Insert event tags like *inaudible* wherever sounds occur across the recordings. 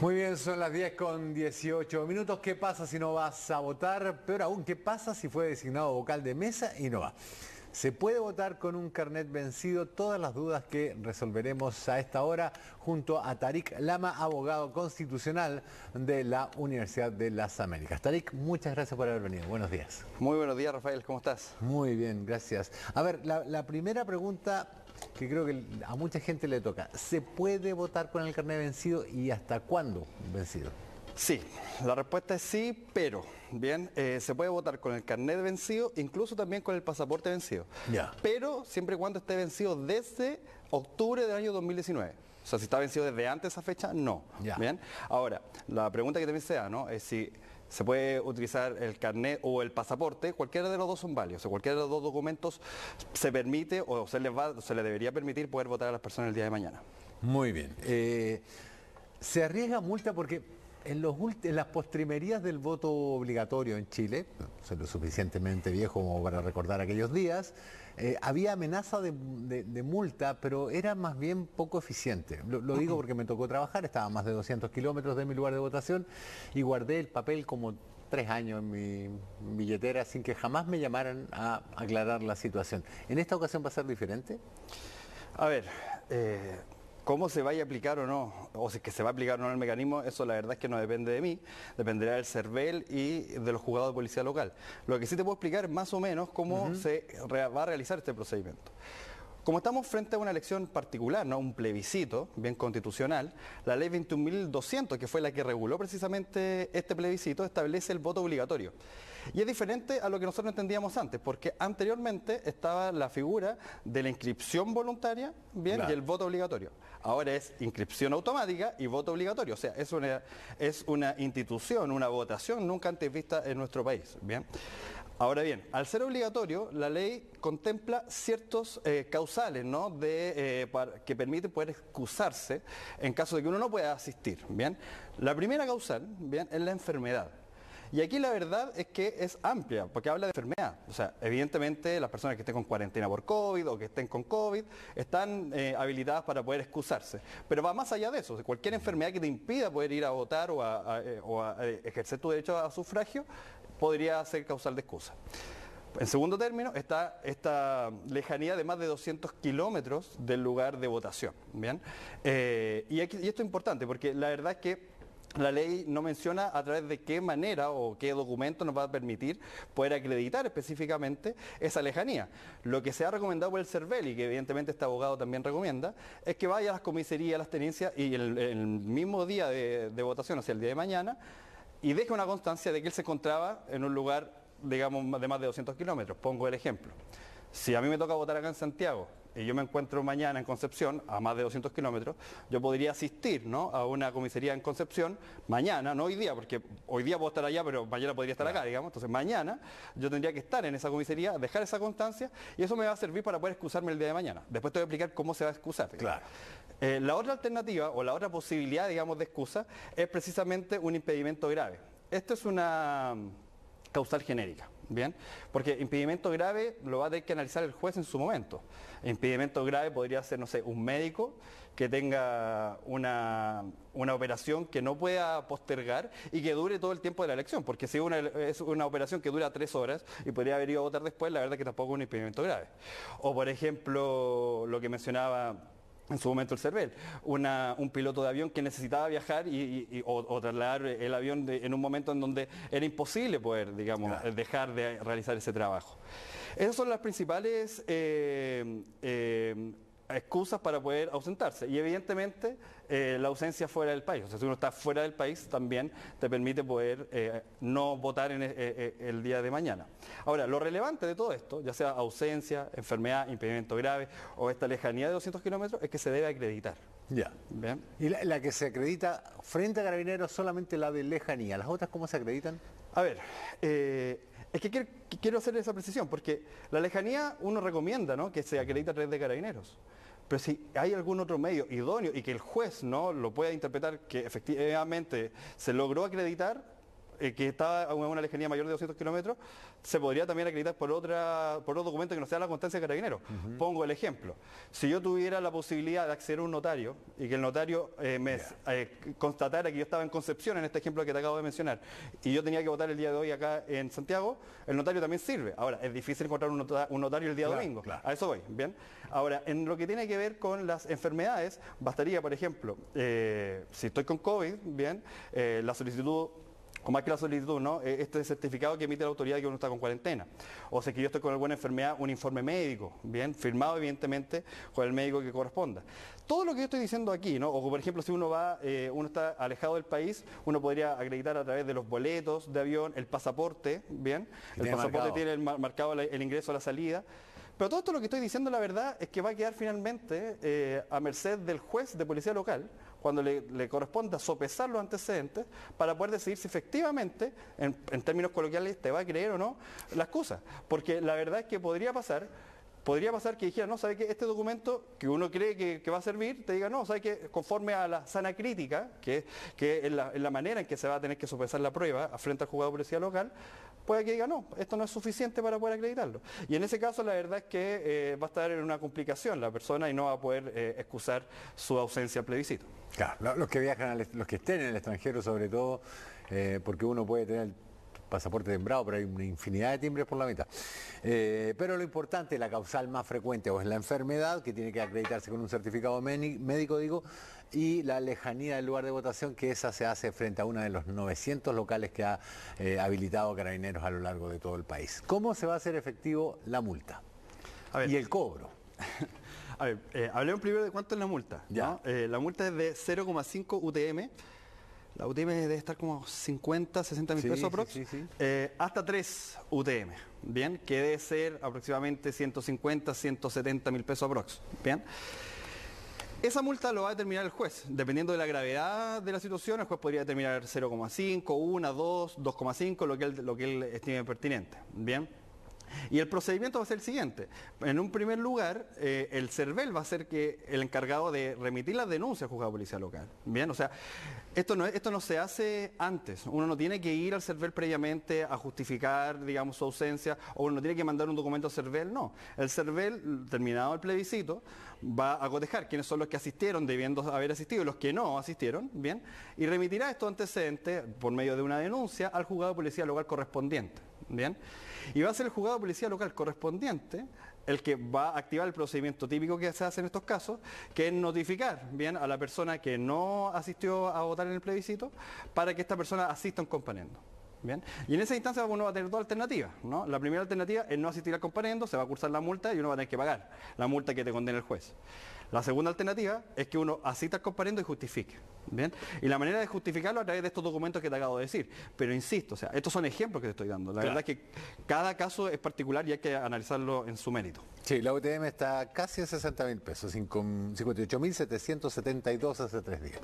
Muy bien, son las 10 con 18 minutos. ¿Qué pasa si no vas a votar? Peor aún, ¿qué pasa si fue designado vocal de mesa y no va? Se puede votar con un carnet vencido. Todas las dudas que resolveremos a esta hora junto a Tarik Lama, abogado constitucional de la Universidad de las Américas. Tarik, muchas gracias por haber venido. Buenos días. Muy buenos días, Rafael. ¿Cómo estás? Muy bien, gracias. A ver, la, la primera pregunta que creo que a mucha gente le toca. ¿Se puede votar con el carnet vencido y hasta cuándo vencido? Sí, la respuesta es sí, pero, bien, eh, se puede votar con el carnet vencido, incluso también con el pasaporte vencido. Pero siempre y cuando esté vencido desde octubre del año 2019. O sea, si está vencido desde antes de esa fecha, no. Bien, ahora, la pregunta que también se da, ¿no? Es si se puede utilizar el carnet o el pasaporte, cualquiera de los dos son válidos, cualquiera de los dos documentos se permite o se les, va, se debería permitir poder votar a las personas el día de mañana. Muy bien. Eh, ¿Se arriesga multa porque en, las postrimerías del voto obligatorio en Chile, soy lo suficientemente viejo como para recordar aquellos días, eh, había amenaza de, multa, pero era más bien poco eficiente. Lo, digo porque me tocó trabajar, estaba a más de 200 kilómetros de mi lugar de votación y guardé el papel como tres años en mi billetera sin que jamás me llamaran a aclarar la situación. ¿En esta ocasión va a ser diferente? A ver, eh, Cómo se vaya a aplicar o no, o si es que se va a aplicar o no el mecanismo, eso la verdad es que no depende de mí, dependerá del CERVEL y de los juzgados de policía local. Lo que sí te puedo explicar es más o menos cómo se va a realizar este procedimiento. Como estamos frente a una elección particular, ¿no? un plebiscito, bien constitucional, la ley 21.200, que fue la que reguló precisamente este plebiscito, establece el voto obligatorio. Y es diferente a lo que nosotros entendíamos antes, porque anteriormente estaba la figura de la inscripción voluntaria y el voto obligatorio. Ahora es inscripción automática y voto obligatorio. O sea, es una, es una institución, una votación nunca antes vista en nuestro país. Bien. Ahora bien, al ser obligatorio, la ley contempla ciertos eh, causales eh, que permiten poder excusarse en caso de que uno no pueda asistir. ¿bien? La primera causal es la enfermedad. Y aquí la verdad es que es amplia, porque habla de enfermedad. O sea, evidentemente las personas que estén con cuarentena por COVID o que estén con COVID están eh, habilitadas para poder excusarse. Pero va más allá de eso. cualquier enfermedad que te impida poder ir a votar o o a ejercer tu derecho a sufragio podría ser causal de excusa. En segundo término, está esta lejanía de más de 200 kilómetros del lugar de votación. ¿bien? Eh, y, esto es importante porque la verdad es que la ley no menciona a través de qué manera o qué documento nos va a permitir poder acreditar específicamente esa lejanía. Lo que se ha recomendado por el CERVEL y que evidentemente este abogado también recomienda, es que vaya a las comisarías, a las tenencias y el, mismo día de, de votación, o sea, el día de mañana, y deja una constancia de que él se encontraba en un lugar, digamos, de más de 200 kilómetros. Pongo el ejemplo. Si a mí me toca votar acá en Santiago y yo me encuentro mañana en Concepción, a más de 200 kilómetros, yo podría asistir ¿no? a una comisaría en Concepción mañana, no hoy día, porque hoy día puedo estar allá, pero mañana podría estar acá, digamos. Entonces mañana yo tendría que estar en esa comisaría, dejar esa constancia, y eso me va a servir para poder excusarme el día de mañana. Después te voy a explicar cómo se va a excusar. Claro. Eh, la otra alternativa o la otra posibilidad, digamos, de excusa es precisamente un impedimento grave. Esto es una mm, causal genérica, ¿bien? Porque impedimento grave lo va a tener que analizar el juez en su momento. Impedimento grave podría ser, no sé, un médico que tenga una, operación que no pueda postergar y que dure todo el tiempo de la elección, porque si es una operación que dura tres horas y podría haber ido a votar después, la verdad que tampoco es un impedimento grave. O por ejemplo, lo que mencionaba en su momento el CERVEL, un piloto de avión que necesitaba viajar y, o, trasladar el avión en un momento en donde era imposible poder, digamos, dejar de realizar ese trabajo. Esas son las principales eh, eh, excusas para poder ausentarse. Y evidentemente eh, la ausencia fuera del país. O sea, si uno está fuera del país también te permite poder eh, no votar en, eh, el día de mañana. Ahora, lo relevante de todo esto, ya sea ausencia, enfermedad, impedimento grave o esta lejanía de 200 kilómetros, es que se debe acreditar. Ya. ¿Y la, que se acredita frente a carabineros solamente la de lejanía? ¿Las otras cómo se acreditan? A ver, es que quiero, hacer esa precisión, porque la lejanía uno recomienda ¿no? que se acredita a través de carabineros. Pero si hay algún otro medio idóneo y que el juez no lo pueda interpretar que efectivamente se logró acreditar, eh, que estaba a una lejanía mayor de 200 kilómetros, se podría también acreditar por, otra, por otro documento que no sea la constancia de carabinero. Pongo el ejemplo. Si yo tuviera la posibilidad de acceder a un notario y que el notario eh, me eh, constatara que yo estaba en Concepción, en este ejemplo que te acabo de mencionar, y yo tenía que votar el día de hoy acá en Santiago, el notario también sirve. Ahora, es difícil encontrar un, notario el día domingo. A eso voy, ¿bien? Ahora, en lo que tiene que ver con las enfermedades, bastaría, por ejemplo, si estoy con COVID, ¿bien? la solicitud como más que la solicitud, ¿no? E, este certificado que emite la autoridad que uno está con cuarentena. O sea, que yo estoy con alguna enfermedad, un informe médico, bien, firmado evidentemente con el médico que corresponda. Todo lo que yo estoy diciendo aquí, ¿no? O por ejemplo, si uno va, eh, uno está alejado del país, uno podría acreditar a través de los boletos de avión, el pasaporte, bien, el pasaporte tiene marcado el ingreso a la salida. Pero todo esto lo que estoy diciendo, la verdad, es que va a quedar finalmente eh, a merced del juez de policía local, cuando le, corresponda sopesar los antecedentes, para poder decidir si efectivamente, en, términos coloquiales, te va a creer o no la cosas. Porque la verdad es que podría pasar podría pasar que dijera, no, ¿sabes qué? Este documento que uno cree que, va a servir, te diga, no, ¿Sabes qué? Conforme a la sana crítica, que, es la, la manera en que se va a tener que sopesar la prueba frente al juzgado de policía local, puede que diga, no, esto no es suficiente para poder acreditarlo. Y en ese caso la verdad es que eh, va a estar en una complicación la persona y no va a poder eh, excusar su ausencia al plebiscito. Claro, los que viajan, los que estén en el extranjero sobre todo, eh, porque uno puede tener el pasaporte tembrado, pero hay una infinidad de timbres por la mitad. pero lo importante, la causal más frecuente o es la enfermedad, que tiene que acreditarse con un certificado médico, digo, y la lejanía del lugar de votación, que esa se hace frente a uno de los 900 locales que ha eh, habilitado carabineros a lo largo de todo el país. ¿Cómo se va a hacer efectivo la multa y el cobro? *laughs* A ver, eh, hablemos primero de cuánto es la multa. Eh, la multa es de 0,5 UTM. La UTM debe estar como 50, 60 mil pesos aprox. hasta 3 UTM, ¿bien? Que debe ser aproximadamente 150, 170 mil pesos aprox, ¿bien? Esa multa lo va a determinar el juez. Dependiendo de la gravedad de la situación, el juez podría determinar 0,5, 1, 2, 2,5, lo que él, estime pertinente. Bien. Y el procedimiento va a ser el siguiente. En un primer lugar, eh, el CERVEL va a ser que el encargado de remitir las denuncias al juzgado de policía local. Bien, o sea, esto no, se hace antes. Uno no tiene que ir al CERVEL previamente a justificar, digamos, su ausencia, o uno no tiene que mandar un documento al CERVEL, no. El CERVEL, terminado el plebiscito, va a cotejar quiénes son los que asistieron debiendo haber asistido y los que no asistieron, bien, y remitirá estos antecedentes por medio de una denuncia al juzgado de policía local correspondiente. Y va a ser el juzgado de policía local correspondiente el que va a activar el procedimiento típico que se hace en estos casos, que es notificar bien a la persona que no asistió a votar en el plebiscito para que esta persona asista a un componendo. Y en esa instancia uno va a tener dos alternativas. La primera alternativa es no asistir al comparendo, se va a cursar la multa y uno va a tener que pagar la multa que te condena el juez. La segunda alternativa es que uno asista al comparendo y justifique. ¿bien? Y la manera de justificarlo a través de estos documentos que te acabo de decir. Pero insisto, sea, estos son ejemplos que te estoy dando. La verdad es que cada caso es particular y hay que analizarlo en su mérito. Sí, la UTM está casi en 60 mil pesos, 58.772 hace tres días.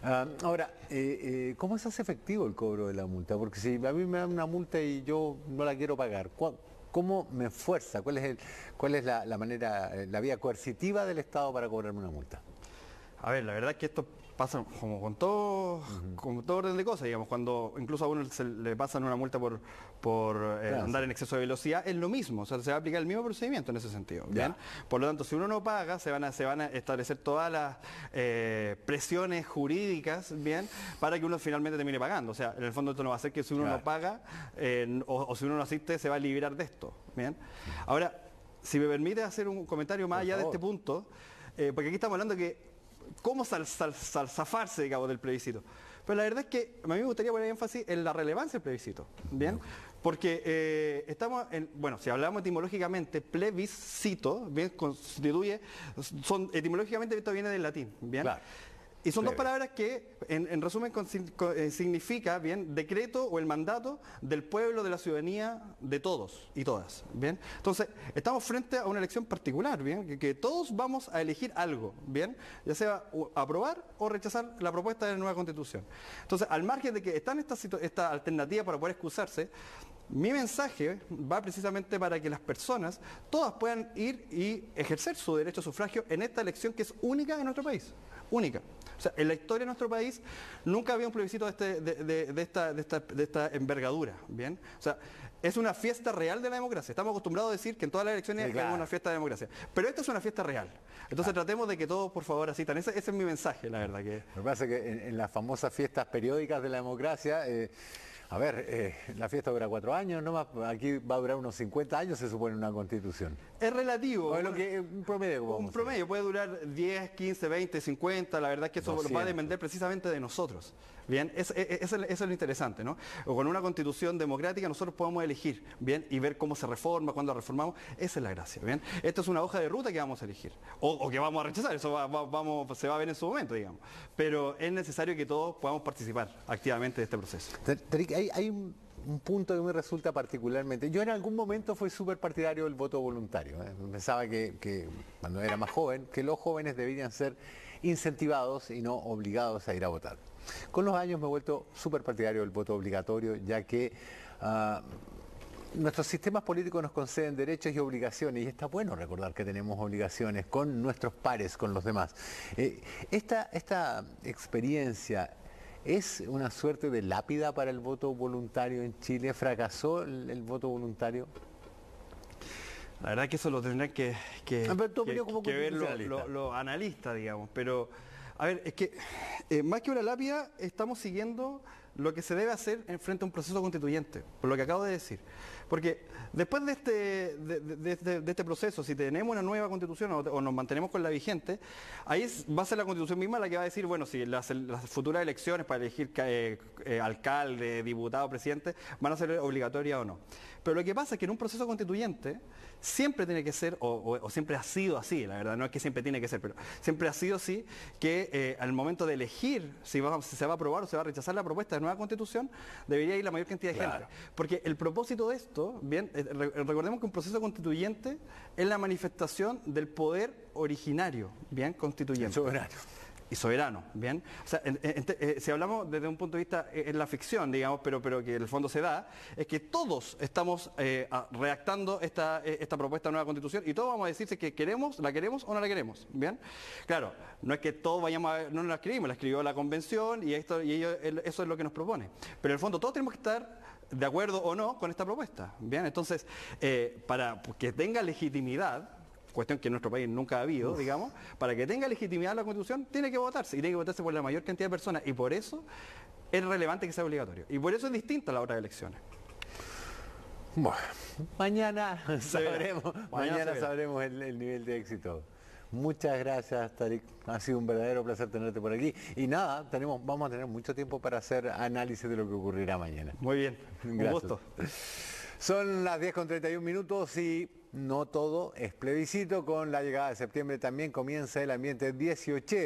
Ah, ahora, eh, eh, ¿cómo se hace efectivo el cobro de la multa? Porque si a mí me dan una multa y yo no la quiero pagar, ¿cómo me esfuerza? ¿Cuál es, la, manera, eh, la vía coercitiva del Estado para cobrarme una multa? A ver, la verdad que esto pasan como con todo, con todo orden de cosas, digamos, cuando incluso a uno le pasan una multa por, por eh, andar en exceso de velocidad, es lo mismo, o sea, se va a aplicar el mismo procedimiento en ese sentido, ¿bien? Por lo tanto, si uno no paga, se van a, se van a establecer todas las eh, presiones jurídicas, ¿bien? Para que uno finalmente termine pagando, o sea, en el fondo esto no va a ser que si uno no paga eh, o, si uno no asiste, se va a liberar de esto, ¿bien? Ahora, si me permite hacer un comentario más allá de este punto, porque aquí estamos hablando que cómo salzafarse del plebiscito. Pero la verdad es que a mí me gustaría poner énfasis en la relevancia del plebiscito, ¿bien? Porque eh, estamos, en, bueno, si hablamos etimológicamente, plebiscito, ¿bien? Constituye, son, etimológicamente esto viene del latín, ¿bien? Y son dos palabras que, en, resumen, eh, significa, bien, decreto o el mandato del pueblo, de la ciudadanía, de todos y todas, bien. Entonces, estamos frente a una elección particular, bien, que, todos vamos a elegir algo, bien, ya sea aprobar o rechazar la propuesta de la nueva constitución. Entonces, al margen de que están estas esta alternativa para poder excusarse, mi mensaje va precisamente para que las personas todas puedan ir y ejercer su derecho a sufragio en esta elección que es única en nuestro país. Única. O sea, en la historia de nuestro país nunca había un plebiscito este, de, esta, envergadura, ¿bien? O sea, es una fiesta real de la democracia. Estamos acostumbrados a decir que en todas las elecciones hay una fiesta de democracia. Pero esta es una fiesta real. Entonces tratemos de que todos, por favor, asistan. Ese, ese es mi mensaje, la verdad. Que... Lo que que en, las famosas fiestas periódicas de la democracia... Eh, a ver, eh, la fiesta dura cuatro años, más aquí va a durar unos 50 años, se supone, una constitución. Es relativo. que, un promedio. un promedio puede durar 10, 15, 20, 50, la verdad es que eso va a depender precisamente de nosotros. Bien, e, e, eso es, lo interesante, ¿no? Con una constitución democrática nosotros podemos elegir, ¿bien? Y ver cómo se reforma, cuándo la reformamos, esa es la gracia, ¿bien? Esto es una hoja de ruta que vamos a elegir, o, que vamos a rechazar, eso se va a ver en su momento, digamos. Pero es necesario que todos podamos participar activamente de este proceso hay, un, punto que me resulta particularmente. Yo en algún momento fui súper partidario del voto voluntario. ¿eh? Pensaba que, cuando era más joven, que los jóvenes debían ser incentivados y no obligados a ir a votar. Con los años me he vuelto súper partidario del voto obligatorio, ya que ah, nuestros sistemas políticos nos conceden derechos y obligaciones, y está bueno recordar que tenemos obligaciones con nuestros pares, con los demás. Eh, esta, esta experiencia ¿Es una suerte de lápida para el voto voluntario en Chile? ¿Fracasó el, voto voluntario? La verdad que eso lo tendrán ah, que, ver los analistas, digamos. Pero, a ver, es que eh, más que una lápida, estamos siguiendo lo que se debe hacer en frente a un proceso constituyente, por lo que acabo de decir. Porque después este, este, de este, proceso, si tenemos una nueva constitución o, nos mantenemos con la vigente, ahí va a ser la constitución misma la que va a decir, bueno, si las, futuras elecciones para elegir eh, eh, alcalde, diputado, presidente, van a ser obligatorias o no. Pero lo que pasa es que en un proceso constituyente siempre tiene que ser, o, siempre ha sido así, la verdad, no es que siempre tiene que ser, pero siempre ha sido así, que eh, al momento de elegir si, se va a aprobar o se va a rechazar la propuesta de nueva constitución, debería ir la mayor cantidad de gente. Porque el propósito de esto bien, eh, eh, recordemos que un proceso constituyente es la manifestación del poder originario, bien, constituyente. y soberano, ¿bien? Eh, si hablamos desde un punto de vista en la ficción, digamos, pero, pero que en el fondo se da, es que todos estamos redactando esta, esta propuesta de nueva constitución y todos vamos a decirse que queremos, la queremos o no la queremos, ¿bien? Claro, no es que todos vayamos a, no la escribimos, la escribió la convención y, esto, y eso es lo que nos propone. Pero en el fondo todos tenemos que estar de acuerdo o no con esta propuesta. Bien, entonces, eh, para que tenga legitimidad, cuestión que en nuestro país nunca ha habido, digamos, para que tenga legitimidad la Constitución, tiene que votarse, y tiene que votarse por la mayor cantidad de personas, y por eso es relevante que sea obligatorio. Y por eso es distinta a hora de elecciones. Bueno. Mañana sabremos, mañana, sabremos el nivel de éxito. Muchas gracias, Tarik. Ha sido un verdadero placer tenerte por aquí. Y nada, tenemos, vamos a tener mucho tiempo para hacer análisis de lo que ocurrirá mañana. Muy bien, un gusto. Son las 10 con 31 minutos y no todo es plebiscito. Con la llegada de septiembre también comienza el ambiente 18.